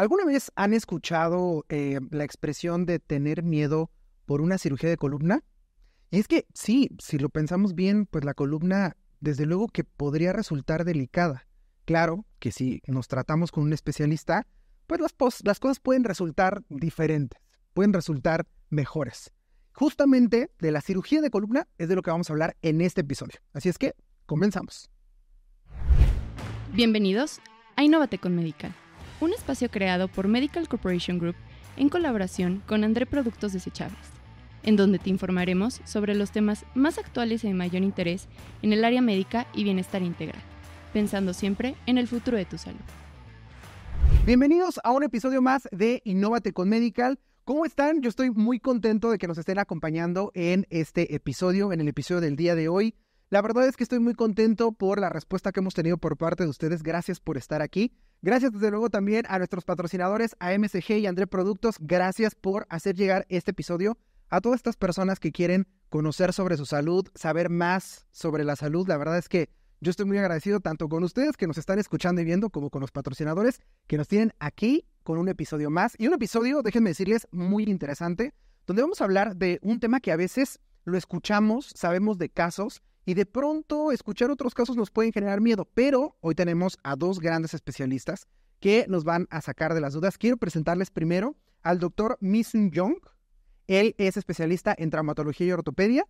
¿Alguna vez han escuchado eh, la expresión de tener miedo por una cirugía de columna? es que sí, si lo pensamos bien, pues la columna desde luego que podría resultar delicada. Claro que si nos tratamos con un especialista, pues las, las cosas pueden resultar diferentes, pueden resultar mejores. Justamente de la cirugía de columna es de lo que vamos a hablar en este episodio. Así es que comenzamos. Bienvenidos a Innovate con Medical un espacio creado por Medical Corporation Group en colaboración con André Productos Desechables, en donde te informaremos sobre los temas más actuales y de mayor interés en el área médica y bienestar integral, pensando siempre en el futuro de tu salud. Bienvenidos a un episodio más de Innovate con Medical. ¿Cómo están? Yo estoy muy contento de que nos estén acompañando en este episodio, en el episodio del día de hoy. La verdad es que estoy muy contento por la respuesta que hemos tenido por parte de ustedes. Gracias por estar aquí. Gracias desde luego también a nuestros patrocinadores, a MSG y André Productos. Gracias por hacer llegar este episodio a todas estas personas que quieren conocer sobre su salud, saber más sobre la salud. La verdad es que yo estoy muy agradecido tanto con ustedes que nos están escuchando y viendo como con los patrocinadores que nos tienen aquí con un episodio más. Y un episodio, déjenme decirles, muy interesante, donde vamos a hablar de un tema que a veces lo escuchamos, sabemos de casos, y de pronto escuchar otros casos nos pueden generar miedo, pero hoy tenemos a dos grandes especialistas que nos van a sacar de las dudas. Quiero presentarles primero al doctor Misun Young. Él es especialista en traumatología y ortopedia.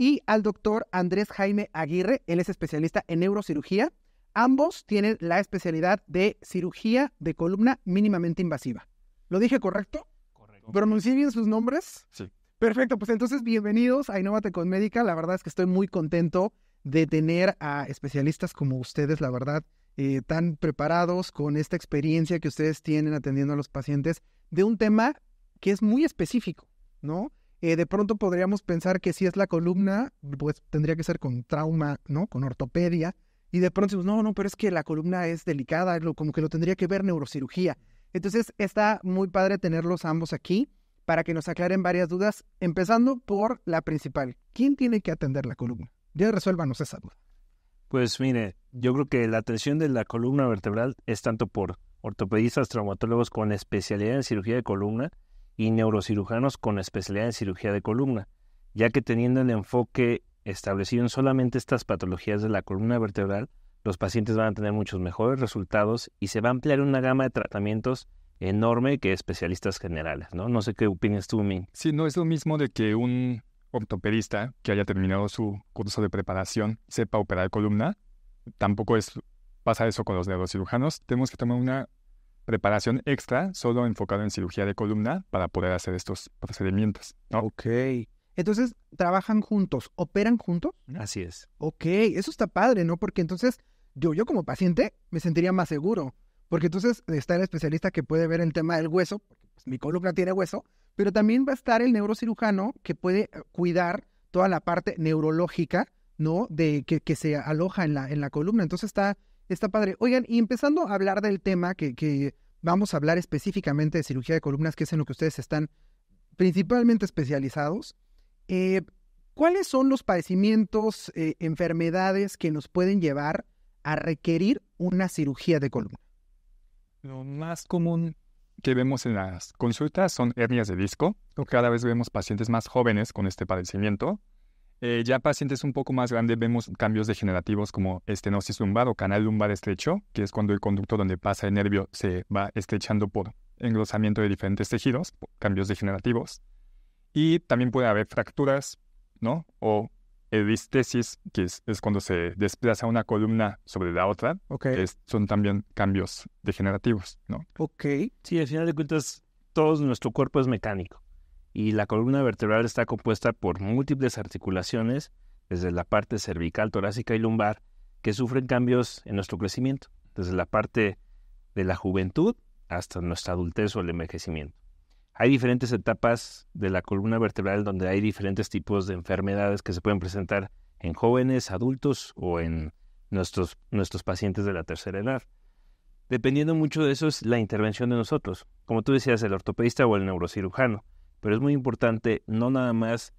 Y al doctor Andrés Jaime Aguirre. Él es especialista en neurocirugía. Ambos tienen la especialidad de cirugía de columna mínimamente invasiva. ¿Lo dije correcto? Correcto. ¿Pronuncié bien sus nombres? Sí. Perfecto, pues entonces bienvenidos a Innovate con Médica. La verdad es que estoy muy contento de tener a especialistas como ustedes, la verdad, eh, tan preparados con esta experiencia que ustedes tienen atendiendo a los pacientes de un tema que es muy específico, ¿no? Eh, de pronto podríamos pensar que si es la columna, pues tendría que ser con trauma, ¿no? Con ortopedia. Y de pronto decimos, no, no, pero es que la columna es delicada, como que lo tendría que ver neurocirugía. Entonces está muy padre tenerlos ambos aquí para que nos aclaren varias dudas, empezando por la principal. ¿Quién tiene que atender la columna? Ya resuélvanos esa duda. Pues mire, yo creo que la atención de la columna vertebral es tanto por ortopedistas, traumatólogos con especialidad en cirugía de columna y neurocirujanos con especialidad en cirugía de columna, ya que teniendo el enfoque establecido en solamente estas patologías de la columna vertebral, los pacientes van a tener muchos mejores resultados y se va a ampliar una gama de tratamientos enorme que especialistas generales, ¿no? No sé qué opinas tú, Ming. Sí, no es lo mismo de que un ortopedista que haya terminado su curso de preparación sepa operar columna. Tampoco es, pasa eso con los neurocirujanos. Tenemos que tomar una preparación extra solo enfocada en cirugía de columna para poder hacer estos procedimientos. Ok. Entonces, trabajan juntos, operan juntos. Así es. Ok, eso está padre, ¿no? Porque entonces yo, yo como paciente me sentiría más seguro. Porque entonces está el especialista que puede ver el tema del hueso, porque pues, mi columna tiene hueso, pero también va a estar el neurocirujano que puede eh, cuidar toda la parte neurológica, ¿no? De que, se aloja en la, en la columna. Entonces está, está padre. Oigan, y empezando a hablar del tema que, vamos a hablar específicamente de cirugía de columnas, que es en lo que ustedes están principalmente especializados. Eh, ¿Cuáles son los padecimientos, eh, enfermedades que nos pueden llevar a requerir una cirugía de columna? Lo más común que vemos en las consultas son hernias de disco. o Cada vez vemos pacientes más jóvenes con este padecimiento. Eh, ya pacientes un poco más grandes vemos cambios degenerativos como estenosis lumbar o canal lumbar estrecho, que es cuando el conducto donde pasa el nervio se va estrechando por engrosamiento de diferentes tejidos, cambios degenerativos. Y también puede haber fracturas, ¿no? O Edistesis, eh, que es, cuando se desplaza una columna sobre la otra, son también cambios degenerativos, ¿no? Ok. Sí, al final de cuentas, todo nuestro cuerpo es mecánico y la columna vertebral está compuesta por múltiples articulaciones, desde la parte cervical, torácica y lumbar, que sufren cambios en nuestro crecimiento, desde la parte de la juventud hasta nuestra adultez o el envejecimiento. Hay diferentes etapas de la columna vertebral donde hay diferentes tipos de enfermedades que se pueden presentar en jóvenes, adultos o en nuestros, nuestros pacientes de la tercera edad. Dependiendo mucho de eso es la intervención de nosotros, como tú decías, el ortopedista o el neurocirujano. Pero es muy importante no nada más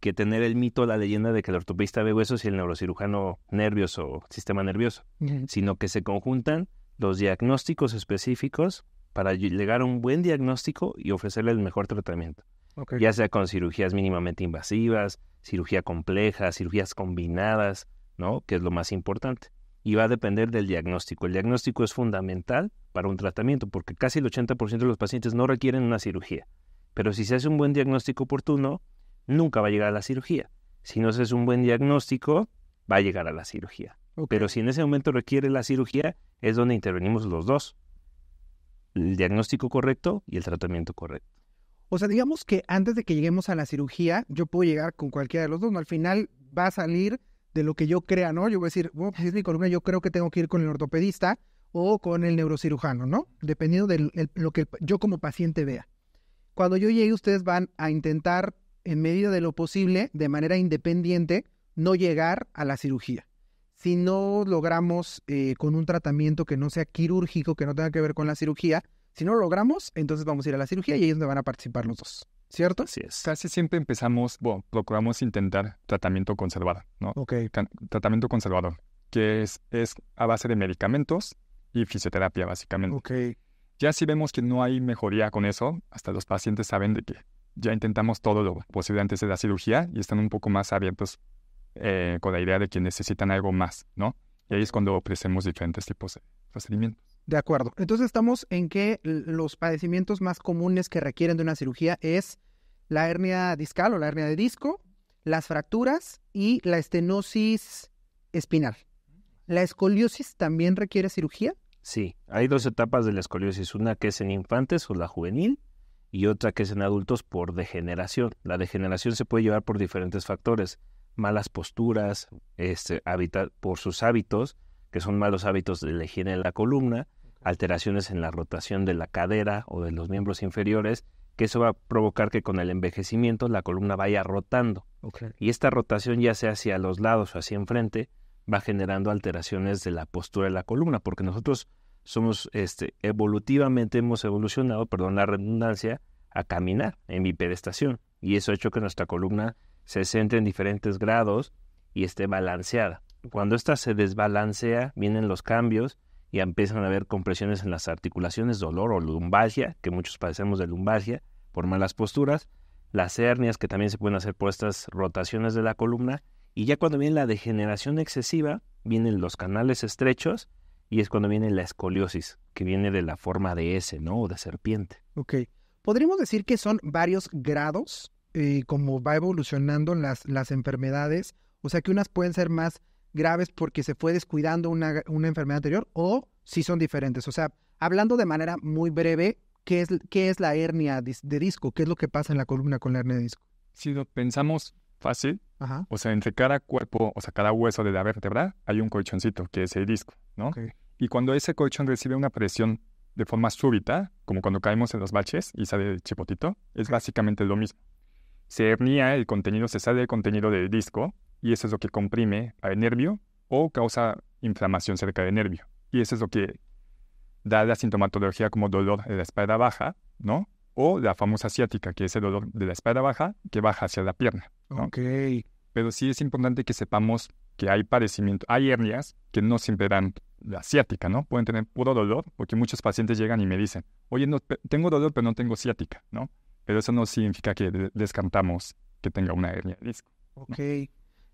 que tener el mito, la leyenda de que el ortopedista ve huesos y el neurocirujano nervios o sistema nervioso, sino que se conjuntan los diagnósticos específicos para llegar a un buen diagnóstico y ofrecerle el mejor tratamiento. Ya sea con cirugías mínimamente invasivas, cirugía compleja, cirugías combinadas, ¿no? Que es lo más importante. Y va a depender del diagnóstico. El diagnóstico es fundamental para un tratamiento porque casi el 80% de los pacientes no requieren una cirugía. Pero si se hace un buen diagnóstico oportuno, nunca va a llegar a la cirugía. Si no se hace un buen diagnóstico, va a llegar a la cirugía. Pero si en ese momento requiere la cirugía, es donde intervenimos los dos el diagnóstico correcto y el tratamiento correcto. O sea, digamos que antes de que lleguemos a la cirugía, yo puedo llegar con cualquiera de los dos, ¿no? Al final va a salir de lo que yo crea, ¿no? Yo voy a decir, pues, es mi columna, yo creo que tengo que ir con el ortopedista o con el neurocirujano, ¿no? Dependiendo de lo que yo como paciente vea. Cuando yo llegue, ustedes van a intentar, en medida de lo posible, de manera independiente, no llegar a la cirugía si no logramos eh, con un tratamiento que no sea quirúrgico, que no tenga que ver con la cirugía, si no lo logramos, entonces vamos a ir a la cirugía y ahí es donde van a participar los dos, ¿cierto? Así es. Casi siempre empezamos, bueno, procuramos intentar tratamiento conservado, ¿no? Ok. tratamiento conservador, que es, es a base de medicamentos y fisioterapia, básicamente. Ok. Ya si vemos que no hay mejoría con eso, hasta los pacientes saben de que ya intentamos todo lo posible antes de la cirugía y están un poco más abiertos eh, con la idea de que necesitan algo más, ¿no? Y ahí es cuando ofrecemos diferentes tipos de procedimientos. De acuerdo. Entonces estamos en que los padecimientos más comunes que requieren de una cirugía es la hernia discal o la hernia de disco, las fracturas y la estenosis espinal. ¿La escoliosis también requiere cirugía? Sí, hay dos etapas de la escoliosis, una que es en infantes o la juvenil y otra que es en adultos por degeneración. La degeneración se puede llevar por diferentes factores malas posturas, este, por sus hábitos, que son malos hábitos de la higiene de la columna, alteraciones en la rotación de la cadera o de los miembros inferiores, que eso va a provocar que con el envejecimiento la columna vaya rotando. Y esta rotación, ya sea hacia los lados o hacia enfrente, va generando alteraciones de la postura de la columna, porque nosotros somos este, evolutivamente, hemos evolucionado, perdón la redundancia, a caminar en bipedestación. Y eso ha hecho que nuestra columna se centre en diferentes grados y esté balanceada. Cuando ésta se desbalancea, vienen los cambios y empiezan a haber compresiones en las articulaciones, dolor o lumbalgia, que muchos padecemos de lumbalgia por malas posturas, las hernias que también se pueden hacer por estas rotaciones de la columna, y ya cuando viene la degeneración excesiva, vienen los canales estrechos y es cuando viene la escoliosis, que viene de la forma de S, ¿no? O de serpiente. Ok. ¿Podríamos decir que son varios grados eh, como va evolucionando las, las enfermedades. O sea que unas pueden ser más graves porque se fue descuidando una, enfermedad anterior o si son diferentes. O sea, hablando de manera muy breve, ¿qué es, qué es la hernia de disco? ¿Qué es lo que pasa en la columna con la hernia de disco? Si lo pensamos fácil, o sea, entre cada cuerpo, o sea, cada hueso de la vértebra, hay un colchoncito que es el disco, ¿no? Y cuando ese colchón recibe una presión de forma súbita, como cuando caemos en los baches y sale el chipotito, es básicamente lo mismo se hernía el contenido, se sale el contenido del disco y eso es lo que comprime al nervio o causa inflamación cerca del nervio. Y eso es lo que da la sintomatología como dolor de la espalda baja, ¿no? O la famosa ciática, que es el dolor de la espalda baja que baja hacia la pierna. Ok. Pero sí es importante que sepamos que hay padecimiento, hay hernias que no siempre dan la ciática, ¿no? Pueden tener puro dolor, porque muchos pacientes llegan y me dicen, oye, no, tengo dolor, pero no tengo ciática, ¿no? pero eso no significa que descantamos que tenga una hernia de disco. Ok.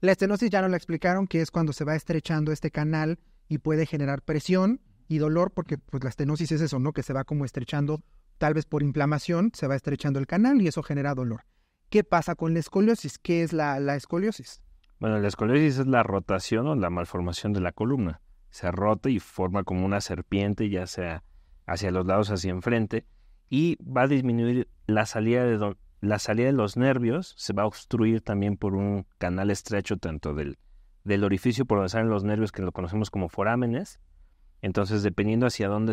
La estenosis ya no la explicaron, que es cuando se va estrechando este canal y puede generar presión y dolor, porque pues la estenosis es eso, ¿no? Que se va como estrechando, tal vez por inflamación, se va estrechando el canal y eso genera dolor. ¿Qué pasa con la escoliosis? ¿Qué es la, la escoliosis? Bueno, la escoliosis es la rotación o la malformación de la columna. Se rota y forma como una serpiente, ya sea hacia los lados, hacia enfrente y va a disminuir la salida de, la salida de los nervios, se va a obstruir también por un canal estrecho tanto del, del orificio por donde salen los nervios que lo conocemos como forámenes. Entonces, dependiendo hacia dónde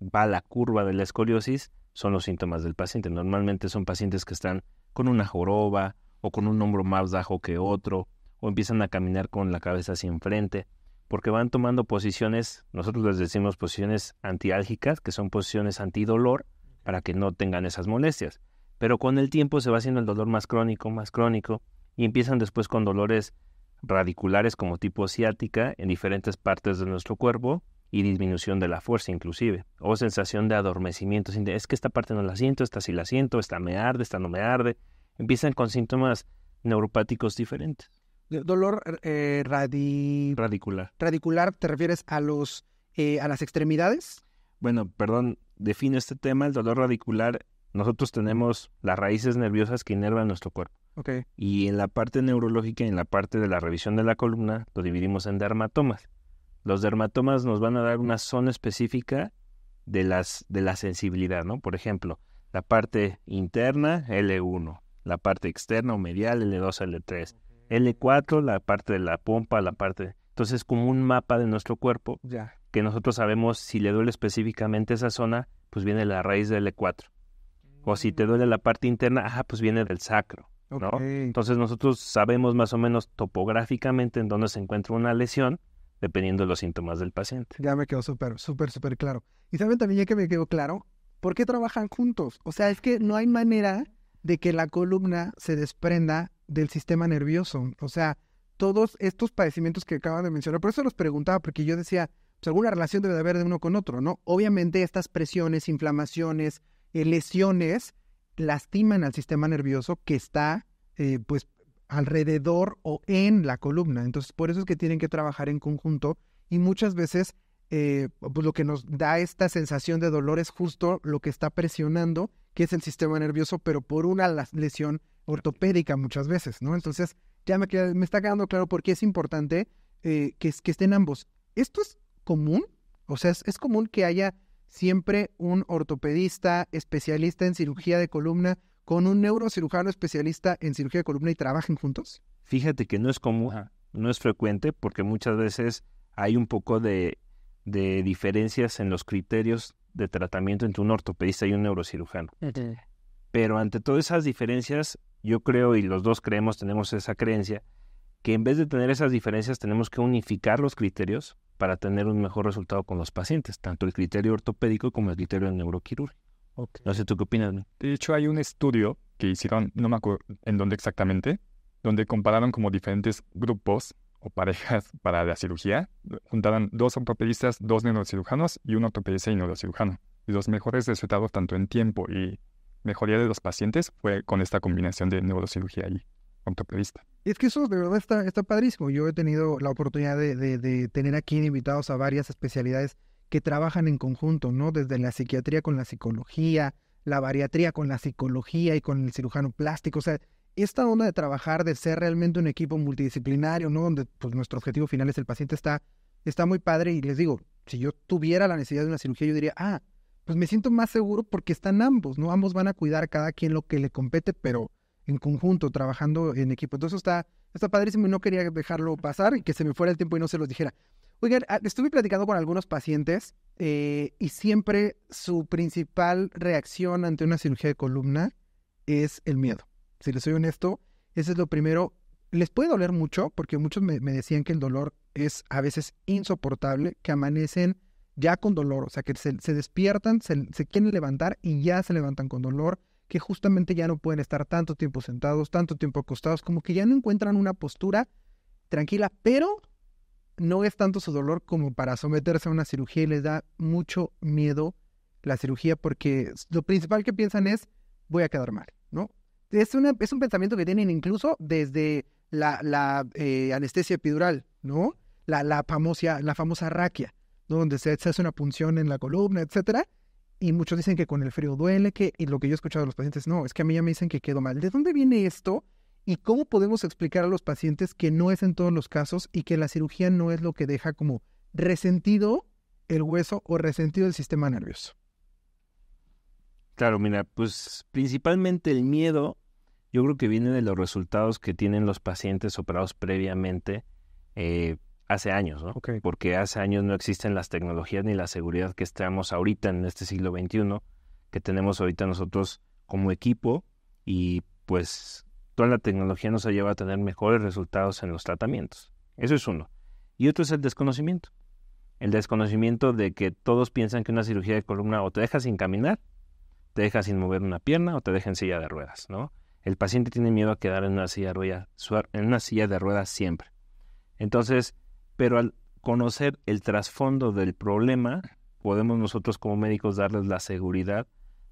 va la curva de la escoliosis, son los síntomas del paciente. Normalmente son pacientes que están con una joroba o con un hombro más bajo que otro o empiezan a caminar con la cabeza hacia enfrente porque van tomando posiciones, nosotros les decimos posiciones antiálgicas, que son posiciones antidolor, para que no tengan esas molestias. Pero con el tiempo se va haciendo el dolor más crónico, más crónico, y empiezan después con dolores radiculares como tipo asiática en diferentes partes de nuestro cuerpo y disminución de la fuerza inclusive, o sensación de adormecimiento, es que esta parte no la siento, esta sí la siento, esta me arde, esta no me arde, empiezan con síntomas neuropáticos diferentes. Dolor eh, radicular. Radicular, ¿te refieres a los eh, a las extremidades? Bueno, perdón, define este tema, el dolor radicular, nosotros tenemos las raíces nerviosas que inervan nuestro cuerpo. Okay. Y en la parte neurológica y en la parte de la revisión de la columna lo dividimos en dermatomas. Los dermatomas nos van a dar una zona específica de, las, de la sensibilidad, ¿no? Por ejemplo, la parte interna, L1, la parte externa o medial, L2, L3, L4, la parte de la pompa, la parte... Entonces, como un mapa de nuestro cuerpo, ya que nosotros sabemos si le duele específicamente esa zona, pues viene la raíz del E4. O si te duele la parte interna, ajá, pues viene del sacro. Entonces nosotros sabemos más o menos topográficamente en dónde se encuentra una lesión, dependiendo de los síntomas del paciente. Ya me quedó súper, súper, súper claro. Y saben también, ya que me quedó claro, ¿por qué trabajan juntos? O sea, es que no hay manera de que la columna se desprenda del sistema nervioso. O sea, todos estos padecimientos que acaban de mencionar, por eso los preguntaba, porque yo decía, pues, alguna relación debe de haber de uno con otro, ¿no? Obviamente estas presiones, inflamaciones, eh, lesiones lastiman al sistema nervioso que está, eh, pues, alrededor o en la columna. Entonces, por eso es que tienen que trabajar en conjunto y muchas veces eh, pues lo que nos da esta sensación de dolor es justo lo que está presionando, que es el sistema nervioso, pero por una lesión ortopédica muchas veces, ¿no? Entonces, ya me, me está quedando claro por qué es importante que, que estén ambos. Esto es común, o sea, es, común que haya siempre un ortopedista especialista en cirugía de columna con un neurocirujano especialista en cirugía de columna y trabajen juntos? Fíjate que no es común, no es frecuente porque muchas veces hay un poco de, de diferencias en los criterios de tratamiento entre un ortopedista y un neurocirujano. Pero ante todas esas diferencias, yo creo, y los dos creemos, tenemos esa creencia, que en vez de tener esas diferencias tenemos que unificar los criterios para tener un mejor resultado con los pacientes, tanto el criterio ortopédico como el criterio neuroquirúrgico. Okay. No sé, ¿tú qué opinas? De hecho, hay un estudio que hicieron, no me acuerdo en dónde exactamente, donde compararon como diferentes grupos o parejas para la cirugía. Juntaron dos ortopedistas, dos neurocirujanos y un ortopedista y neurocirujano. Y los mejores resultados tanto en tiempo y mejoría de los pacientes fue con esta combinación de neurocirugía y es que eso de verdad está, está padrísimo. Yo he tenido la oportunidad de, tener aquí invitados a varias especialidades que trabajan en conjunto, ¿no? Desde la psiquiatría con la psicología, la bariatría con la psicología y con el cirujano plástico. O sea, esta onda de trabajar, de ser realmente un equipo multidisciplinario, ¿no? Donde pues nuestro objetivo final es el paciente está, está muy padre. Y les digo, si yo tuviera la necesidad de una cirugía, yo diría, ah, pues me siento más seguro porque están ambos, ¿no? Ambos van a cuidar cada quien lo que le compete, pero en conjunto, trabajando en equipo. Entonces está, está padrísimo y no quería dejarlo pasar y que se me fuera el tiempo y no se los dijera. Oigan, ah, estuve platicando con algunos pacientes eh, y siempre su principal reacción ante una cirugía de columna es el miedo. Si les soy honesto, ese es lo primero. Les puede doler mucho porque muchos me, decían que el dolor es a veces insoportable, que amanecen ya con dolor, o sea, que se, despiertan, se, quieren levantar y ya se levantan con dolor, que justamente ya no pueden estar tanto tiempo sentados, tanto tiempo acostados, como que ya no encuentran una postura tranquila, pero no es tanto su dolor como para someterse a una cirugía y les da mucho miedo la cirugía porque lo principal que piensan es voy a quedar mal, ¿no? Es, una, es un pensamiento que tienen incluso desde la, eh, anestesia epidural, ¿no? La, famosa, la raquia, donde se, se hace una punción en la columna, etcétera y muchos dicen que con el frío duele, que y lo que yo he escuchado de los pacientes, no, es que a mí ya me dicen que quedo mal. ¿De dónde viene esto? ¿Y cómo podemos explicar a los pacientes que no es en todos los casos y que la cirugía no es lo que deja como resentido el hueso o resentido el sistema nervioso? Claro, mira, pues principalmente el miedo yo creo que viene de los resultados que tienen los pacientes operados previamente. Eh, hace años, ¿no? Porque hace años no existen las tecnologías ni la seguridad que estamos ahorita en este siglo XXI, que tenemos ahorita nosotros como equipo y pues toda la tecnología nos ha llevado a tener mejores resultados en los tratamientos. Eso es uno. Y otro es el desconocimiento. El desconocimiento de que todos piensan que una cirugía de columna o te deja sin caminar, te deja sin mover una pierna o te deja en silla de ruedas, ¿no? El paciente tiene miedo a quedar en una silla en una silla de ruedas siempre. Entonces, pero al conocer el trasfondo del problema, podemos nosotros como médicos darles la seguridad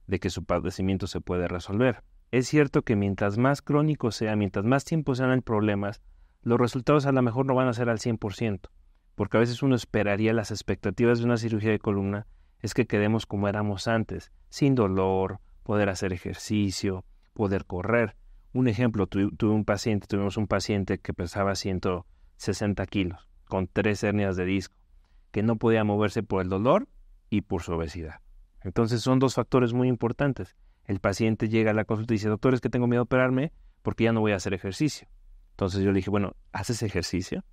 de que su padecimiento se puede resolver. Es cierto que mientras más crónico sea, mientras más tiempo sean el problemas, los resultados a lo mejor no van a ser al 100%, porque a veces uno esperaría las expectativas de una cirugía de columna es que quedemos como éramos antes, sin dolor, poder hacer ejercicio, poder correr. Un ejemplo, tuve un paciente, tuvimos un paciente que pesaba 160 kilos con tres hernias de disco, que no podía moverse por el dolor y por su obesidad. Entonces son dos factores muy importantes. El paciente llega a la consulta y dice, doctor, es que tengo miedo a operarme porque ya no voy a hacer ejercicio. Entonces yo le dije, bueno, ¿haces ejercicio?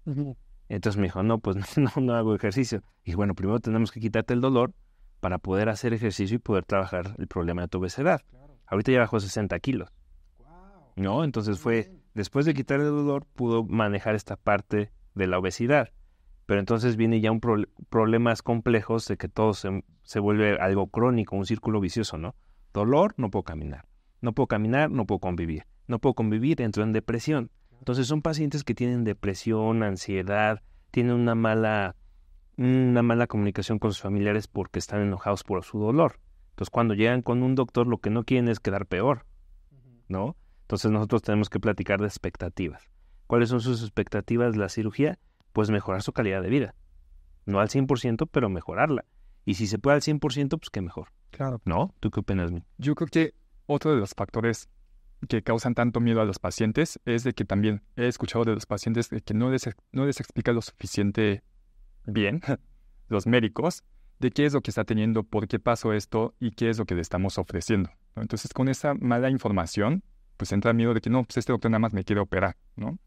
Entonces me dijo, no, pues no, no hago ejercicio. Y bueno, primero tenemos que quitarte el dolor para poder hacer ejercicio y poder trabajar el problema de tu obesidad. Ahorita ya bajó 60 kilos. ¿No? Entonces fue, después de quitar el dolor, pudo manejar esta parte de la obesidad. Pero entonces viene ya un problemas complejos de que todo se, vuelve algo crónico, un círculo vicioso, ¿no? Dolor, no puedo caminar. No puedo caminar, no puedo convivir. No puedo convivir, entro en depresión. Entonces son pacientes que tienen depresión, ansiedad, tienen una mala, una mala comunicación con sus familiares porque están enojados por su dolor. Entonces cuando llegan con un doctor lo que no quieren es quedar peor, ¿no? Entonces nosotros tenemos que platicar de expectativas cuáles son sus expectativas de la cirugía, pues mejorar su calidad de vida. No al 100%, pero mejorarla. Y si se puede al 100%, pues qué mejor. Claro. ¿No? ¿Tú qué opinas, mí? Yo creo que otro de los factores que causan tanto miedo a los pacientes es de que también he escuchado de los pacientes que no les, no les explica lo suficiente bien los médicos de qué es lo que está teniendo, por qué pasó esto y qué es lo que le estamos ofreciendo. Entonces, con esa mala información, pues entra miedo de que no, pues este doctor nada más me quiere operar, ¿no?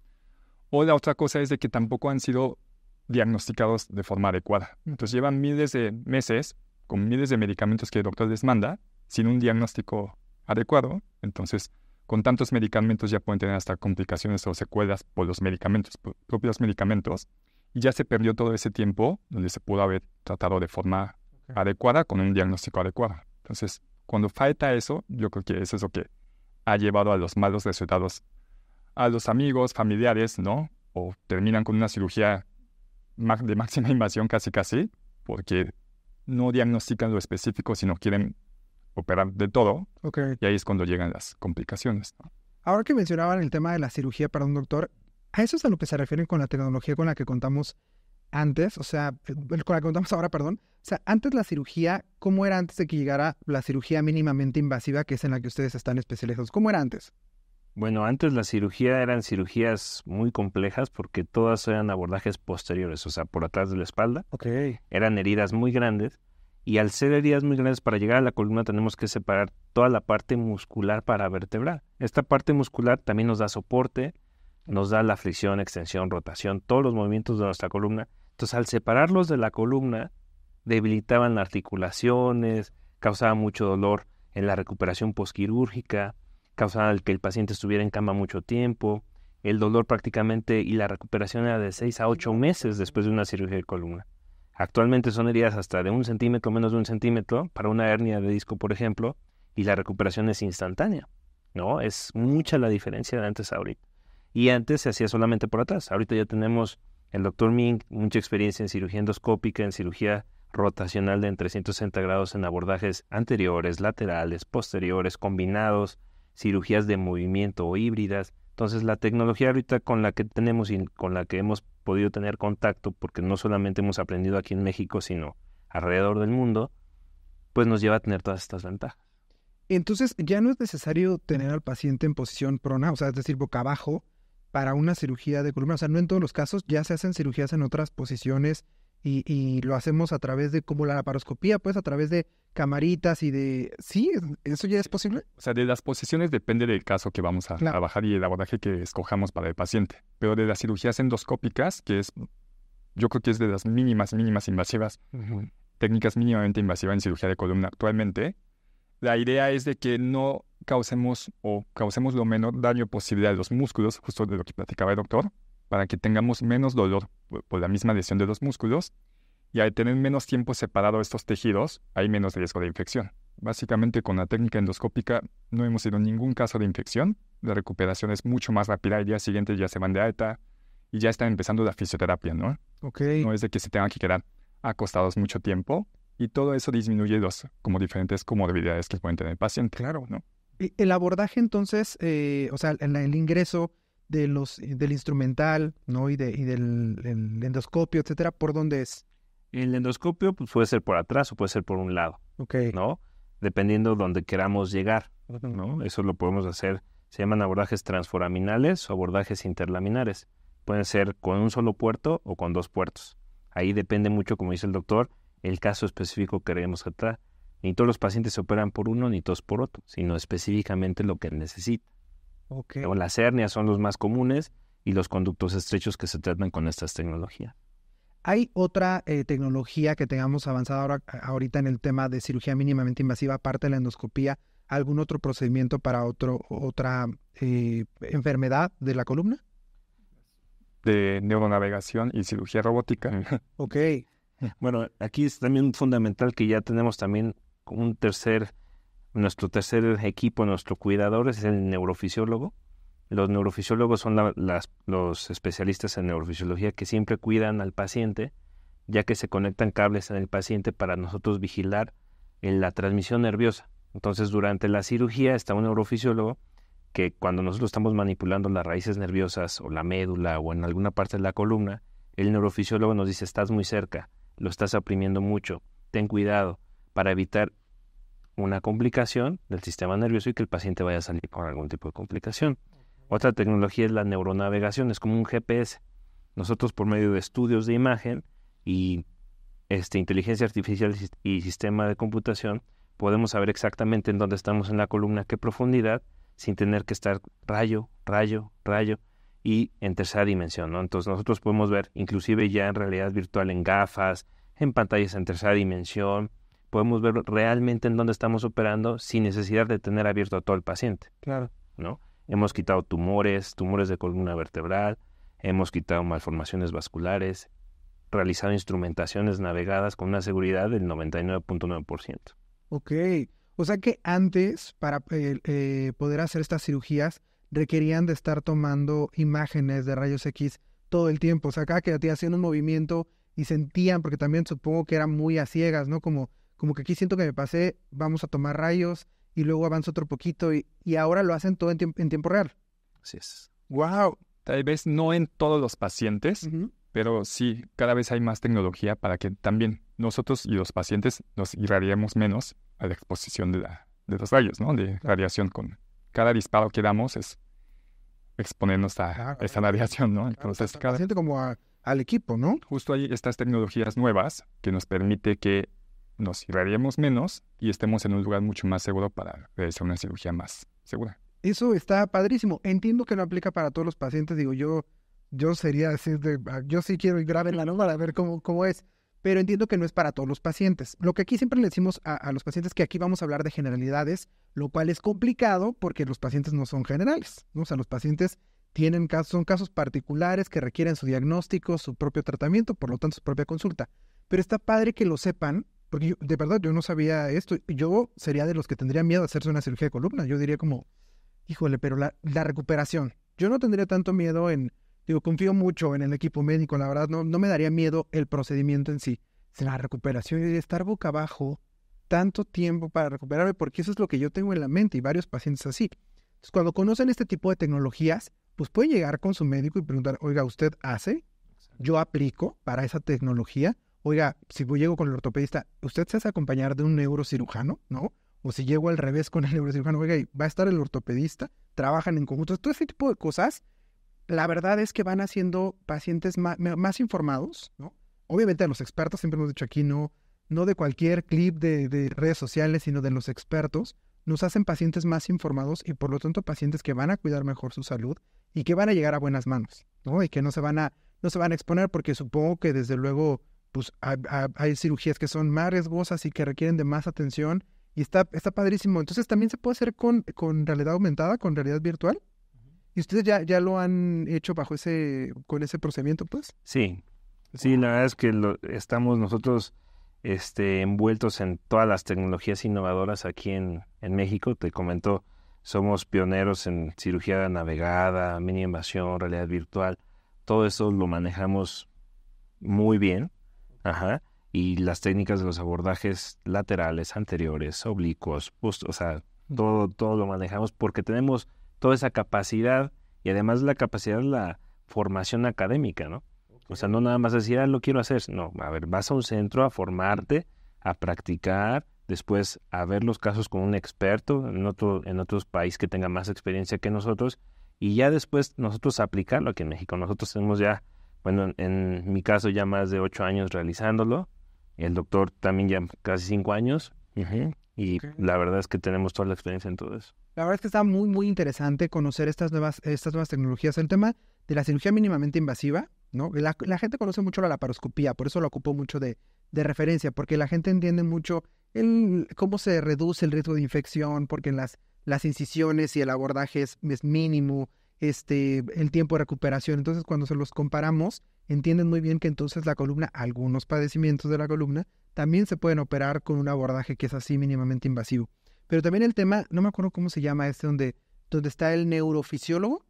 O la otra cosa es de que tampoco han sido diagnosticados de forma adecuada. Entonces llevan miles de meses con miles de medicamentos que el doctor les manda sin un diagnóstico adecuado. Entonces, con tantos medicamentos ya pueden tener hasta complicaciones o secuelas por los medicamentos, por propios medicamentos. Y ya se perdió todo ese tiempo donde se pudo haber tratado de forma adecuada con un diagnóstico adecuado. Entonces, cuando falta eso, yo creo que eso es lo que ha llevado a los malos resultados a los amigos, familiares, ¿no? O terminan con una cirugía de máxima invasión casi casi, porque no diagnostican lo específico, sino quieren operar de todo. Okay. Y ahí es cuando llegan las complicaciones. Ahora que mencionaban el tema de la cirugía, para un doctor, a eso es a lo que se refieren con la tecnología con la que contamos antes, o sea, eh, con la que contamos ahora, perdón. O sea, antes la cirugía, ¿cómo era antes de que llegara la cirugía mínimamente invasiva, que es en la que ustedes están especializados? ¿Cómo era antes? Bueno, antes la cirugía eran cirugías muy complejas porque todas eran abordajes posteriores, o sea, por atrás de la espalda. Ok. Eran heridas muy grandes y al ser heridas muy grandes para llegar a la columna tenemos que separar toda la parte muscular para vertebral. Esta parte muscular también nos da soporte, nos da la flexión, extensión, rotación, todos los movimientos de nuestra columna. Entonces al separarlos de la columna debilitaban las articulaciones, causaban mucho dolor en la recuperación posquirúrgica, el que el paciente estuviera en cama mucho tiempo, el dolor prácticamente y la recuperación era de 6 a 8 meses después de una cirugía de columna. Actualmente son heridas hasta de un centímetro, menos de un centímetro, para una hernia de disco, por ejemplo, y la recuperación es instantánea. ¿no? Es mucha la diferencia de antes a ahorita. Y antes se hacía solamente por atrás. Ahorita ya tenemos el doctor Ming, mucha experiencia en cirugía endoscópica, en cirugía rotacional de 360 grados en abordajes anteriores, laterales, posteriores, combinados, cirugías de movimiento o híbridas. Entonces la tecnología ahorita con la que tenemos y con la que hemos podido tener contacto, porque no solamente hemos aprendido aquí en México, sino alrededor del mundo, pues nos lleva a tener todas estas ventajas. Entonces ya no es necesario tener al paciente en posición prona, o sea, es decir, boca abajo, para una cirugía de columna. O sea, no en todos los casos, ya se hacen cirugías en otras posiciones y, lo hacemos a través de como la laparoscopía, pues a través de camaritas y de... Sí, eso ya es posible. O sea, de las posiciones depende del caso que vamos a trabajar y el abordaje que escojamos para el paciente. Pero de las cirugías endoscópicas, que es, yo creo que es de las mínimas, mínimas invasivas, técnicas mínimamente invasivas en cirugía de columna actualmente, la idea es de que no causemos o causemos lo menor daño posible a los músculos, justo de lo que platicaba el doctor, para que tengamos menos dolor por la misma lesión de los músculos y al tener menos tiempo separado estos tejidos, hay menos riesgo de infección. Básicamente con la técnica endoscópica no hemos tenido ningún caso de infección, la recuperación es mucho más rápida, el día siguiente ya se van de alta y ya están empezando la fisioterapia, ¿no? Ok. No es de que se tengan que quedar acostados mucho tiempo y todo eso disminuye los como diferentes comorbilidades que pueden tener el paciente. Claro, ¿no? El abordaje entonces, eh, o sea, en el ingreso los, del instrumental ¿no? y, del endoscopio, etcétera? ¿Por dónde es? El endoscopio pues, puede ser por atrás o puede ser por un lado, Ok. ¿no? Dependiendo donde queramos llegar, ¿no? Eso lo podemos hacer, se llaman abordajes transforaminales o abordajes interlaminares. Pueden ser con un solo puerto o con dos puertos. Ahí depende mucho, como dice el doctor, el caso específico que queremos tratar. Ni todos los pacientes se operan por uno ni todos por otro, sino específicamente lo que necesita. O las hernias son los más comunes y los conductos estrechos que se tratan con estas tecnologías. ¿Hay otra eh, tecnología que tengamos avanzada ahora, ahorita en el tema de cirugía mínimamente invasiva, aparte de la endoscopía, algún otro procedimiento para otro, otra eh, enfermedad de la columna? De neuronavegación y cirugía robótica. Ok. Bueno, aquí es también fundamental que ya tenemos también un tercer nuestro tercer equipo, nuestro cuidador es el neurofisiólogo. Los neurofisiólogos son los especialistas en neurofisiología que siempre cuidan al paciente, ya que se conectan cables en el paciente para nosotros vigilar en la transmisión nerviosa. Entonces, durante la cirugía está un neurofisiólogo que cuando nosotros estamos manipulando las raíces nerviosas o la médula o en alguna parte de la columna, el neurofisiólogo nos dice, estás muy cerca, lo estás oprimiendo mucho, ten cuidado para evitar una complicación del sistema nervioso y que el paciente vaya a salir con algún tipo de complicación. Otra tecnología es la neuronavegación, es como un GPS. Nosotros por medio de estudios de imagen y este, inteligencia artificial y sistema de computación podemos saber exactamente en dónde estamos en la columna, qué profundidad, sin tener que estar rayo, rayo, rayo y en tercera dimensión. Entonces nosotros podemos ver inclusive ya en realidad virtual en gafas, en pantallas en tercera dimensión, podemos ver realmente en dónde estamos operando sin necesidad de tener abierto a todo el paciente. Claro. ¿No? Hemos quitado tumores, tumores de columna vertebral, hemos quitado malformaciones vasculares, realizado instrumentaciones navegadas con una seguridad del 99.9%. Ok. O sea que antes, para eh, eh, poder hacer estas cirugías, requerían de estar tomando imágenes de rayos X todo el tiempo. O sea, cada que te hacían un movimiento y sentían, porque también supongo que eran muy a ciegas, ¿no? Como como que aquí siento que me pasé, vamos a tomar rayos y luego avanza otro poquito y, y ahora lo hacen todo en, tiempo real. Así es. ¡Wow! Tal vez no en todos los pacientes, pero sí, cada vez hay más tecnología para que también nosotros y los pacientes nos irradiemos menos a la exposición de, de los rayos, ¿no? De radiación. Con cada disparo que damos es exponernos a esa radiación, ¿no? cada... Paciente como al equipo, ¿no? Justo hay estas tecnologías nuevas que nos permite que nos irradiemos menos y estemos en un lugar mucho más seguro para hacer una cirugía más segura. Eso está padrísimo. Entiendo que no aplica para todos los pacientes. Digo, yo, yo sería decir, ah, yo sí quiero ir grave en la ¿no? a ver cómo, cómo es. Pero entiendo que no es para todos los pacientes. Lo que aquí siempre le decimos a, los pacientes es que aquí vamos a hablar de generalidades, lo cual es complicado porque los pacientes no son generales. O sea, los pacientes tienen son casos particulares que requieren su diagnóstico, su propio tratamiento, por lo tanto, su propia consulta. Pero está padre que lo sepan porque de verdad, yo no sabía esto. Yo sería de los que tendría miedo a hacerse una cirugía de columna. Yo diría como, híjole, pero la, recuperación. Yo no tendría tanto miedo en, digo, confío mucho en el equipo médico, la verdad, no, no me daría miedo el procedimiento en sí. sino la recuperación y estar boca abajo tanto tiempo para recuperarme, porque eso es lo que yo tengo en la mente y varios pacientes así. Entonces, cuando conocen este tipo de tecnologías, pues pueden llegar con su médico y preguntar, oiga, ¿usted hace? Yo aplico para esa tecnología oiga, si yo llego con el ortopedista, ¿usted se hace acompañar de un neurocirujano? ¿No? O si llego al revés con el neurocirujano, oiga, ¿va a estar el ortopedista? ¿Trabajan en conjunto? Todo ese tipo de cosas, la verdad es que van haciendo pacientes más, más informados, ¿no? Obviamente a los expertos, siempre hemos dicho aquí, no, no de cualquier clip de, de redes sociales, sino de los expertos, nos hacen pacientes más informados y por lo tanto pacientes que van a cuidar mejor su salud y que van a llegar a buenas manos, ¿no? Y que no se van a, no se van a exponer porque supongo que desde luego pues hay, cirugías que son más riesgosas y que requieren de más atención y está, está padrísimo. Entonces también se puede hacer con, realidad aumentada, con realidad virtual. ¿Y ustedes ya, ya lo han hecho bajo ese, con ese procedimiento, pues? Sí, sí, la verdad es que estamos nosotros este, envueltos en todas las tecnologías innovadoras aquí en, en México. Te comento, somos pioneros en cirugía navegada, mini invasión, realidad virtual. Todo eso lo manejamos muy bien. Ajá. Y las técnicas de los abordajes laterales, anteriores, oblicuos, pues, o sea, todo, todo lo manejamos porque tenemos toda esa capacidad y además la capacidad de la formación académica, ¿no? O sea, no nada más decir, ah, lo quiero hacer. No, a ver, vas a un centro a formarte, a practicar, después a ver los casos con un experto en, otro, en otros países que tenga más experiencia que nosotros y ya después nosotros aplicarlo aquí en México. Nosotros tenemos ya bueno, en mi caso ya más de ocho años realizándolo, el doctor también ya casi cinco años, y la verdad es que tenemos toda la experiencia en todo eso. La verdad es que está muy, muy interesante conocer estas nuevas, estas nuevas tecnologías. El tema de la cirugía mínimamente invasiva, ¿no? La, gente conoce mucho la laparoscopía, por eso lo ocupo mucho de, de referencia, porque la gente entiende mucho el, cómo se reduce el riesgo de infección, porque las, las incisiones y el abordaje es mínimo, este, el tiempo de recuperación. Entonces, cuando se los comparamos, entienden muy bien que entonces la columna, algunos padecimientos de la columna, también se pueden operar con un abordaje que es así mínimamente invasivo. Pero también el tema, no me acuerdo cómo se llama este, donde, donde está el neurofisiólogo,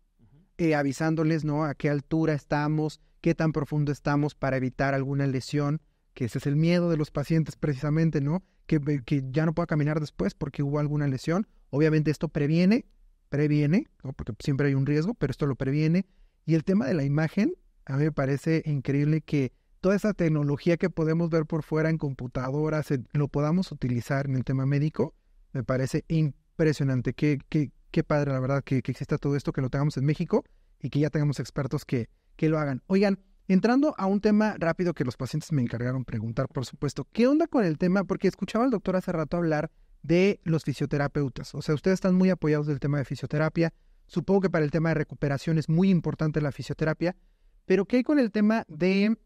eh, avisándoles, ¿no? A qué altura estamos, qué tan profundo estamos para evitar alguna lesión, que ese es el miedo de los pacientes precisamente, ¿no? Que, que ya no pueda caminar después porque hubo alguna lesión. Obviamente esto previene previene, porque siempre hay un riesgo, pero esto lo previene. Y el tema de la imagen, a mí me parece increíble que toda esa tecnología que podemos ver por fuera en computadoras, lo podamos utilizar en el tema médico, me parece impresionante. Qué, qué padre, la verdad, que, exista todo esto, que lo tengamos en México y que ya tengamos expertos que, que lo hagan. Oigan, entrando a un tema rápido que los pacientes me encargaron preguntar, por supuesto, ¿qué onda con el tema? Porque escuchaba al doctor hace rato hablar de los fisioterapeutas. O sea, ustedes están muy apoyados del tema de fisioterapia. Supongo que para el tema de recuperación es muy importante la fisioterapia. Pero ¿qué hay con el tema de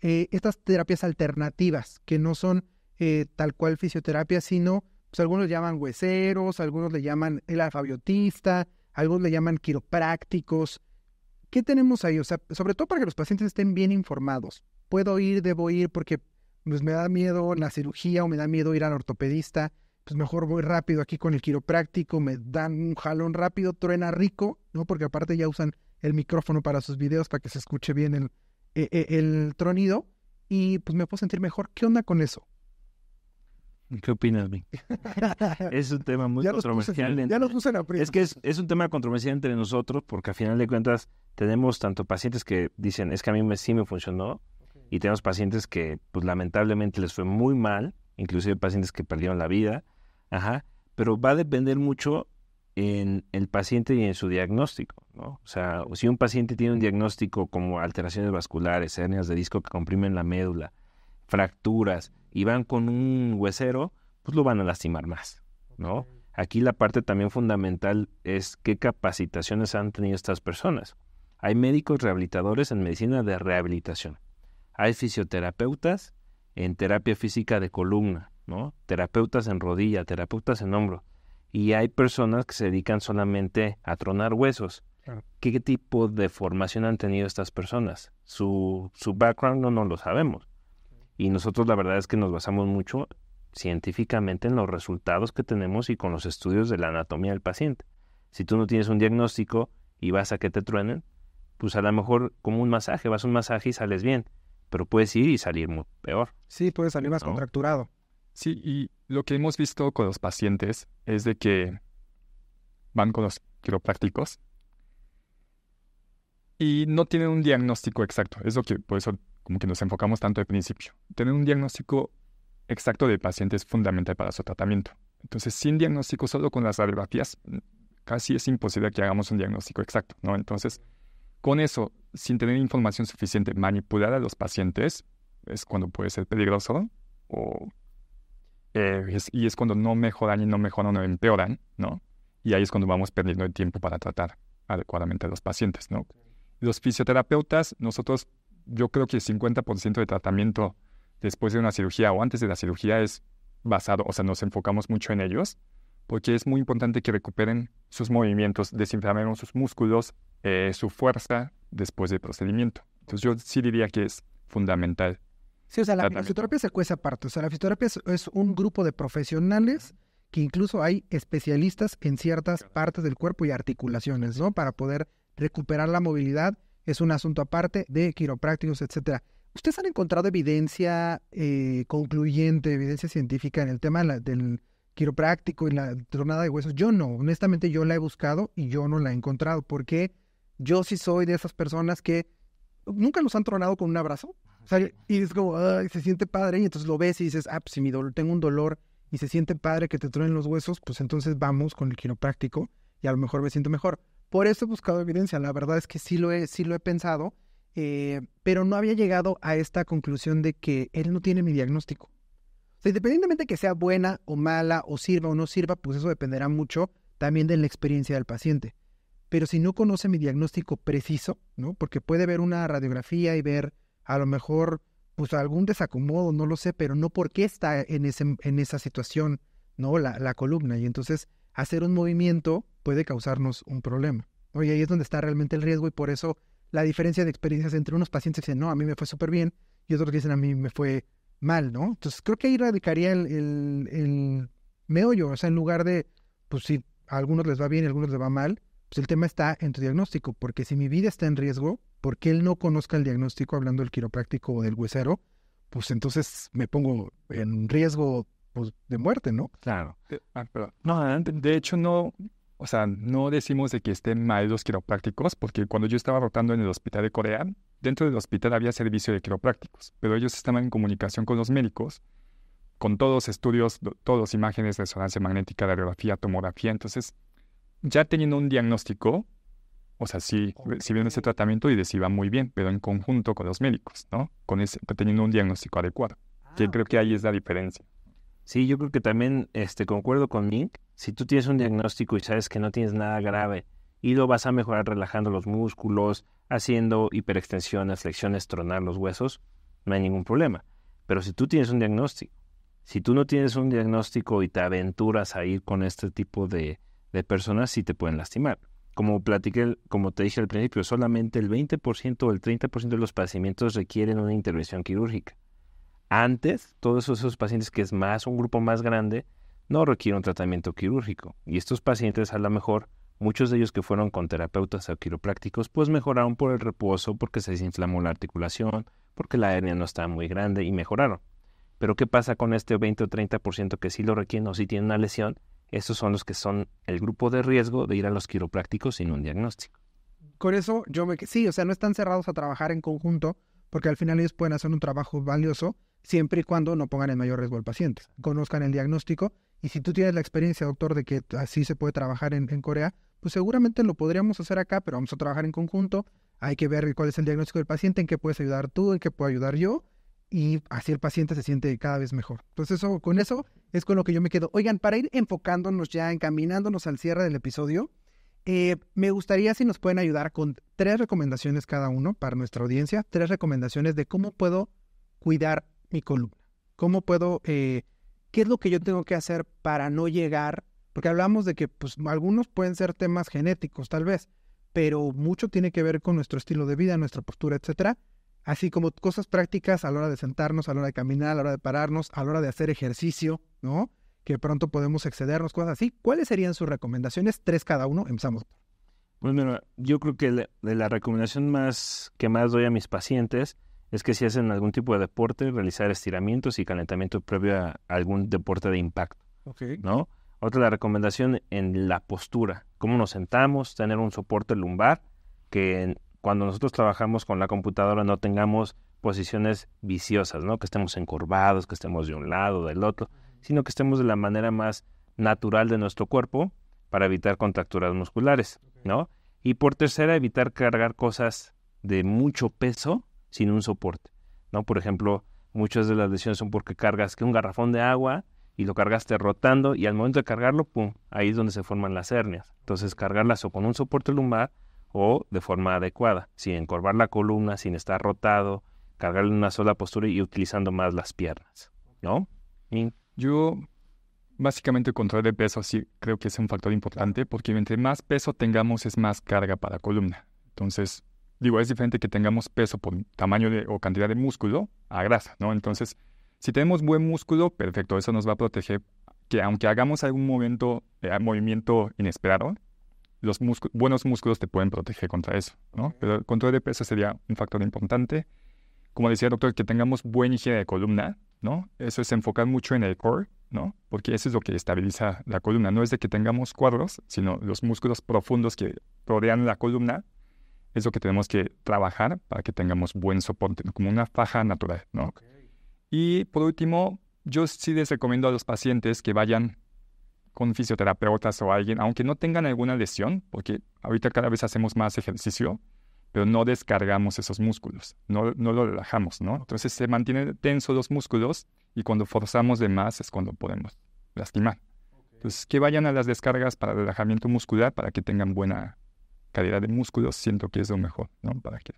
eh, estas terapias alternativas que no son eh, tal cual fisioterapia, sino pues algunos le llaman hueseros, algunos le llaman el alfabiotista, algunos le llaman quiroprácticos. ¿Qué tenemos ahí? O sea, sobre todo para que los pacientes estén bien informados. ¿Puedo ir? ¿Debo ir? Porque pues, me da miedo la cirugía o me da miedo ir al ortopedista pues mejor voy rápido aquí con el quiropráctico, me dan un jalón rápido, truena rico, ¿no? Porque aparte ya usan el micrófono para sus videos para que se escuche bien el, e, e, tronido y pues me puedo sentir mejor. ¿Qué onda con eso? ¿Qué opinas, es un tema muy controversial. ya nos Es que es, un tema controversial entre nosotros porque a final de cuentas tenemos tanto pacientes que dicen, es que a mí sí me funcionó, y tenemos pacientes que pues lamentablemente les fue muy mal, inclusive pacientes que perdieron la vida, Ajá. Pero va a depender mucho en el paciente y en su diagnóstico, ¿no? O sea, si un paciente tiene un diagnóstico como alteraciones vasculares, hernias de disco que comprimen la médula, fracturas y van con un huesero, pues lo van a lastimar más, ¿no? Aquí la parte también fundamental es qué capacitaciones han tenido estas personas. Hay médicos rehabilitadores en medicina de rehabilitación. Hay fisioterapeutas en terapia física de columna. ¿no? Terapeutas en rodilla, terapeutas en hombro. Y hay personas que se dedican solamente a tronar huesos. ¿Qué tipo de formación han tenido estas personas? Su, su background no, no lo sabemos. Y nosotros la verdad es que nos basamos mucho científicamente en los resultados que tenemos y con los estudios de la anatomía del paciente. Si tú no tienes un diagnóstico y vas a que te truenen, pues a lo mejor como un masaje, vas a un masaje y sales bien, pero puedes ir y salir peor. Sí, puedes salir más contracturado. Sí, y lo que hemos visto con los pacientes es de que van con los quiroprácticos y no tienen un diagnóstico exacto. Es lo que por eso como que nos enfocamos tanto al principio. Tener un diagnóstico exacto del paciente es fundamental para su tratamiento. Entonces, sin diagnóstico, solo con las radiografías, mm, casi es imposible que hagamos un diagnóstico exacto, Entonces, con eso, sin tener información suficiente, manipular a los pacientes es cuando puede ser peligroso o eh, y es cuando no mejoran y no mejoran o empeoran, ¿no? Y ahí es cuando vamos perdiendo el tiempo para tratar adecuadamente a los pacientes, ¿no? Los fisioterapeutas, nosotros, yo creo que el 50% de tratamiento después de una cirugía o antes de la cirugía es basado, o sea, nos enfocamos mucho en ellos, porque es muy importante que recuperen sus movimientos, desinflamen sus músculos, eh, su fuerza después del procedimiento. Entonces yo sí diría que es fundamental Sí, o sea, la fisioterapia se cuesta aparte. O sea, la fisioterapia es, un grupo de profesionales que incluso hay especialistas en ciertas partes del cuerpo y articulaciones, ¿no? Para poder recuperar la movilidad es un asunto aparte de quiroprácticos, etcétera. ¿Ustedes han encontrado evidencia eh, concluyente, evidencia científica en el tema del quiropráctico y la tronada de huesos? Yo no, honestamente yo la he buscado y yo no la he encontrado, porque yo sí soy de esas personas que nunca los han tronado con un abrazo y es como, se siente padre, y entonces lo ves y dices, ah, pues si mi dolor, tengo un dolor y se siente padre que te truenen los huesos, pues entonces vamos con el quiropráctico y a lo mejor me siento mejor. Por eso he buscado evidencia, la verdad es que sí lo he, sí lo he pensado, eh, pero no había llegado a esta conclusión de que él no tiene mi diagnóstico. independientemente de que sea buena o mala, o sirva o no sirva, pues eso dependerá mucho también de la experiencia del paciente. Pero si no conoce mi diagnóstico preciso, ¿no? Porque puede ver una radiografía y ver a lo mejor pues algún desacomodo, no lo sé, pero no porque está en, ese, en esa situación, ¿no? La, columna. Y entonces hacer un movimiento puede causarnos un problema. Oye, ahí es donde está realmente el riesgo y por eso la diferencia de experiencias entre unos pacientes que dicen, no, a mí me fue súper bien y otros que dicen, a mí me fue mal, ¿no? Entonces creo que ahí radicaría el, el meollo, o sea, en lugar de, pues si a algunos les va bien y a algunos les va mal, pues el tema está en tu diagnóstico, porque si mi vida está en riesgo, porque él no conozca el diagnóstico hablando del quiropráctico o del huesero, pues entonces me pongo en riesgo pues, de muerte, ¿no? Claro. Eh, ah, no, de hecho no, o sea, no decimos de que estén mal los quiroprácticos, porque cuando yo estaba rotando en el hospital de Corea, dentro del hospital había servicio de quiroprácticos, pero ellos estaban en comunicación con los médicos, con todos estudios, todos imágenes, resonancia magnética, radiografía, tomografía, entonces ya teniendo un diagnóstico, o sea, si viene ese tratamiento y les va muy bien, pero en conjunto con los médicos, ¿no? Con teniendo un diagnóstico adecuado. Yo ah, creo que ahí es la diferencia. Sí, yo creo que también este, concuerdo con Nick. Si tú tienes un diagnóstico y sabes que no tienes nada grave y lo vas a mejorar relajando los músculos, haciendo hiperextensiones, flexiones, tronar los huesos, no hay ningún problema. Pero si tú tienes un diagnóstico, si tú no tienes un diagnóstico y te aventuras a ir con este tipo de, de personas, sí te pueden lastimar. Como platiqué, como te dije al principio, solamente el 20% o el 30% de los padecimientos requieren una intervención quirúrgica. Antes, todos esos, pacientes, que es más un grupo más grande, no requieren tratamiento quirúrgico. Y estos pacientes, a lo mejor, muchos de ellos que fueron con terapeutas o quiroprácticos, pues mejoraron por el reposo, porque se desinflamó la articulación, porque la hernia no estaba muy grande y mejoraron. Pero ¿qué pasa con este 20 o 30% que sí lo requieren o sí tienen una lesión? Esos son los que son el grupo de riesgo de ir a los quiroprácticos sin un diagnóstico. Con eso yo me... Sí, o sea, no están cerrados a trabajar en conjunto porque al final ellos pueden hacer un trabajo valioso siempre y cuando no pongan en mayor riesgo al paciente. Conozcan el diagnóstico y si tú tienes la experiencia, doctor, de que así se puede trabajar en, en Corea, pues seguramente lo podríamos hacer acá, pero vamos a trabajar en conjunto. Hay que ver cuál es el diagnóstico del paciente, en qué puedes ayudar tú, en qué puedo ayudar yo y así el paciente se siente cada vez mejor. Entonces eso, con eso es con lo que yo me quedo. Oigan, para ir enfocándonos ya, encaminándonos al cierre del episodio, eh, me gustaría si nos pueden ayudar con tres recomendaciones cada uno para nuestra audiencia, tres recomendaciones de cómo puedo cuidar mi columna, cómo puedo, eh, qué es lo que yo tengo que hacer para no llegar, porque hablamos de que pues, algunos pueden ser temas genéticos tal vez, pero mucho tiene que ver con nuestro estilo de vida, nuestra postura, etcétera así como cosas prácticas a la hora de sentarnos, a la hora de caminar, a la hora de pararnos, a la hora de hacer ejercicio, ¿no? Que pronto podemos excedernos, cosas así. ¿Cuáles serían sus recomendaciones? Tres cada uno. Empezamos. Pues yo creo que la, de la recomendación más que más doy a mis pacientes es que si hacen algún tipo de deporte, realizar estiramientos y calentamiento previo a algún deporte de impacto. ¿No? Otra la recomendación en la postura, cómo nos sentamos, tener un soporte lumbar que cuando nosotros trabajamos con la computadora no tengamos posiciones viciosas, ¿no? Que estemos encorvados, que estemos de un lado, del otro, sino que estemos de la manera más natural de nuestro cuerpo para evitar contracturas musculares, ¿no? Y por tercera, evitar cargar cosas de mucho peso sin un soporte, ¿no? Por ejemplo, muchas de las lesiones son porque cargas que un garrafón de agua y lo cargaste rotando y al momento de cargarlo, pum, ahí es donde se forman las hernias. Entonces, cargarlas o con un soporte lumbar o de forma adecuada, sin encorvar la columna, sin estar rotado, cargarle en una sola postura y utilizando más las piernas, ¿no? Yo Básicamente el control de peso sí creo que es un factor importante porque entre más peso tengamos es más carga para la columna. Entonces, digo, es diferente que tengamos peso por tamaño o cantidad de músculo a grasa, ¿no? Entonces, si tenemos buen músculo, perfecto, eso nos va a proteger que aunque hagamos algún momento eh, movimiento inesperado, los buenos músculos te pueden proteger contra eso, ¿no? Pero el control de peso sería un factor importante. Como decía el doctor, que tengamos buena higiene de columna, ¿no? Eso es enfocar mucho en el core, ¿no? Porque eso es lo que estabiliza la columna. No es de que tengamos cuadros, sino los músculos profundos que rodean la columna es lo que tenemos que trabajar para que tengamos buen soporte, como una faja natural, ¿no? Y por último, yo sí les recomiendo a los pacientes que vayan con fisioterapeutas o alguien, aunque no tengan alguna lesión, porque ahorita cada vez hacemos más ejercicio, pero no descargamos esos músculos, no, no lo relajamos, ¿no? Entonces se mantienen tensos los músculos y cuando forzamos de más es cuando podemos lastimar. Entonces, que vayan a las descargas para relajamiento muscular para que tengan buena calidad de músculos, siento que es lo mejor, ¿no? Para que...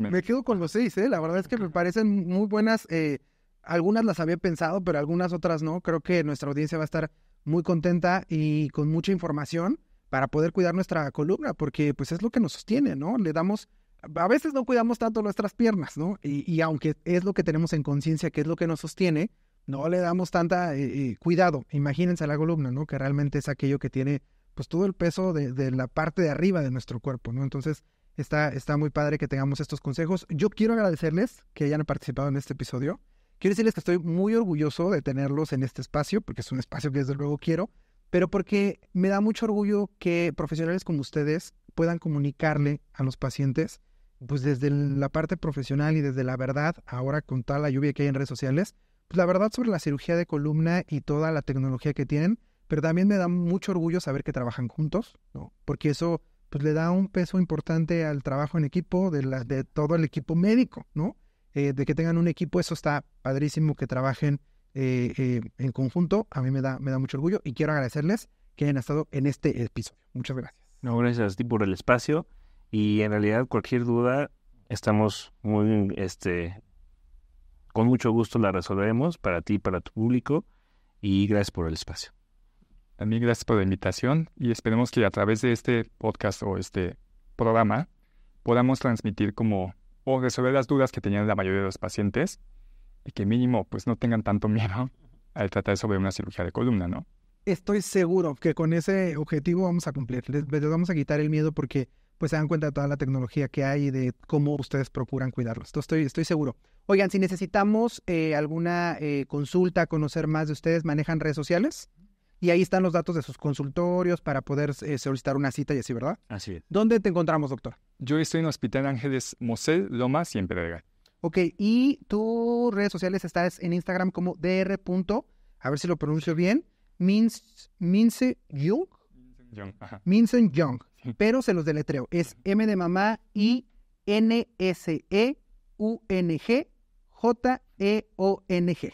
me, me quedo con los seis, ¿eh? La verdad es que me parecen muy buenas... Eh algunas las había pensado, pero algunas otras no. Creo que nuestra audiencia va a estar muy contenta y con mucha información para poder cuidar nuestra columna, porque pues es lo que nos sostiene, ¿no? Le damos, a veces no cuidamos tanto nuestras piernas, ¿no? Y, y aunque es lo que tenemos en conciencia, que es lo que nos sostiene, no le damos tanta eh, eh, cuidado. Imagínense la columna, ¿no? Que realmente es aquello que tiene pues todo el peso de, de, la parte de arriba de nuestro cuerpo, ¿no? Entonces está, está muy padre que tengamos estos consejos. Yo quiero agradecerles que hayan participado en este episodio. Quiero decirles que estoy muy orgulloso de tenerlos en este espacio, porque es un espacio que desde luego quiero, pero porque me da mucho orgullo que profesionales como ustedes puedan comunicarle a los pacientes, pues desde la parte profesional y desde la verdad, ahora con toda la lluvia que hay en redes sociales, pues la verdad sobre la cirugía de columna y toda la tecnología que tienen, pero también me da mucho orgullo saber que trabajan juntos, ¿no? Porque eso pues le da un peso importante al trabajo en equipo de, la, de todo el equipo médico, ¿no? Eh, de que tengan un equipo, eso está padrísimo, que trabajen eh, eh, en conjunto. A mí me da, me da mucho orgullo y quiero agradecerles que hayan estado en este episodio. Muchas gracias. No, gracias a ti por el espacio y en realidad cualquier duda estamos muy, este, con mucho gusto la resolvemos para ti, y para tu público y gracias por el espacio. También gracias por la invitación y esperemos que a través de este podcast o este programa podamos transmitir como o resolver las dudas que tenían la mayoría de los pacientes y que mínimo pues no tengan tanto miedo al tratar sobre una cirugía de columna, ¿no? Estoy seguro que con ese objetivo vamos a cumplir, les, vamos a quitar el miedo porque pues se dan cuenta de toda la tecnología que hay y de cómo ustedes procuran cuidarlos. estoy, estoy seguro. Oigan, si necesitamos eh, alguna eh, consulta, conocer más de ustedes, ¿manejan redes sociales? y ahí están los datos de sus consultorios para poder eh, solicitar una cita y así, ¿verdad? Así es. ¿Dónde te encontramos, doctor? Yo estoy en Hospital Ángeles Mosel, Lomas y en Pedregal. Ok, y tus redes sociales estás en Instagram como dr. A ver si lo pronuncio bien. Mince, Mince Jung. Pero se los deletreo. Es M de mamá I N S E U N G J E O N G.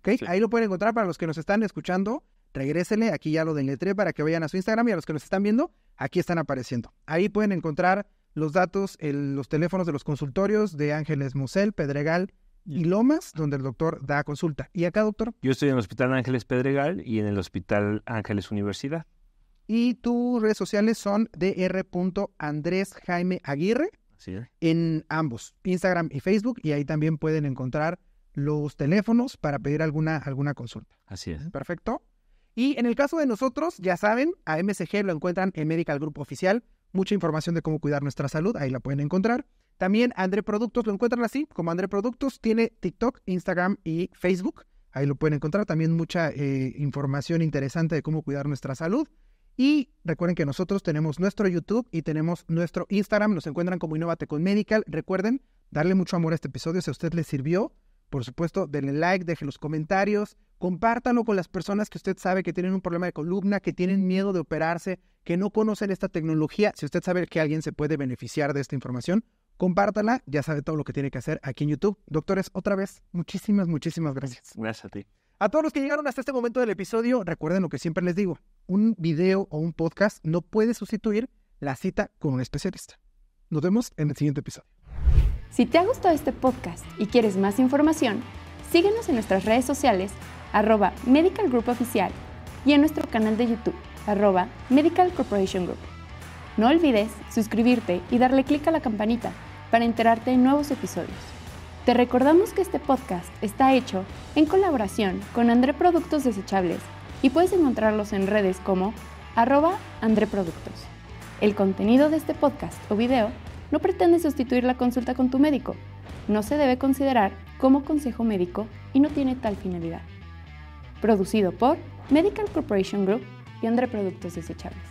¿Ok? Ahí lo pueden encontrar para los que nos están escuchando regrésele. Aquí ya lo deletré para que vayan a su Instagram y a los que nos están viendo, aquí están apareciendo. Ahí pueden encontrar los datos, los teléfonos de los consultorios de Ángeles Musel, Pedregal y Lomas, donde el doctor da consulta. ¿Y acá, doctor? Yo estoy en el Hospital Ángeles Pedregal y en el Hospital Ángeles Universidad. Y tus redes sociales son Andrés Jaime Aguirre en ambos, Instagram y Facebook, y ahí también pueden encontrar los teléfonos para pedir alguna, alguna consulta. Así es. Perfecto. Y en el caso de nosotros, ya saben, a MSG lo encuentran en Medical Group Oficial. Mucha información de cómo cuidar nuestra salud, ahí la pueden encontrar. También André Productos lo encuentran así, como André Productos tiene TikTok, Instagram y Facebook. Ahí lo pueden encontrar. También mucha eh, información interesante de cómo cuidar nuestra salud. Y recuerden que nosotros tenemos nuestro YouTube y tenemos nuestro Instagram. Nos encuentran como Innovate con Medical. Recuerden darle mucho amor a este episodio si a usted le sirvió. Por supuesto, denle like, dejen los comentarios, compártanlo con las personas que usted sabe que tienen un problema de columna, que tienen miedo de operarse, que no conocen esta tecnología. Si usted sabe que alguien se puede beneficiar de esta información, compártala. Ya sabe todo lo que tiene que hacer aquí en YouTube. Doctores, otra vez, muchísimas, muchísimas gracias. Gracias a ti. A todos los que llegaron hasta este momento del episodio, recuerden lo que siempre les digo, un video o un podcast no puede sustituir la cita con un especialista. Nos vemos en el siguiente episodio. Si te ha gustado este podcast y quieres más información, síguenos en nuestras redes sociales arroba Medical Group Oficial y en nuestro canal de YouTube arroba Medical Corporation Group. No olvides suscribirte y darle clic a la campanita para enterarte de nuevos episodios. Te recordamos que este podcast está hecho en colaboración con André Productos Desechables y puedes encontrarlos en redes como arroba André Productos. El contenido de este podcast o video no pretende sustituir la consulta con tu médico. No se debe considerar como consejo médico y no tiene tal finalidad. Producido por Medical Corporation Group y André Productos Desechables.